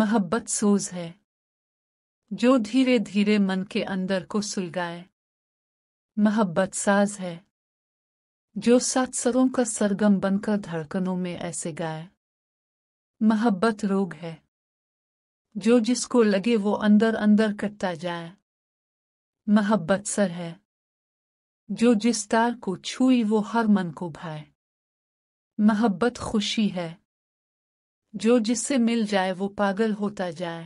मोहब्बत सोज है जो धीरे धीरे मन के अंदर को सुलगाए मोहब्बत साज है जो सात सरों का सरगम बनकर धड़कनों में ऐसे गाए मोहब्बत रोग है जो जिसको लगे वो अंदर अंदर कटता जाए मोहब्बत सर है जो जिस तार को छुई वो हर मन को भाए मोहब्बत खुशी है जो जिससे मिल जाए वो पागल होता जाए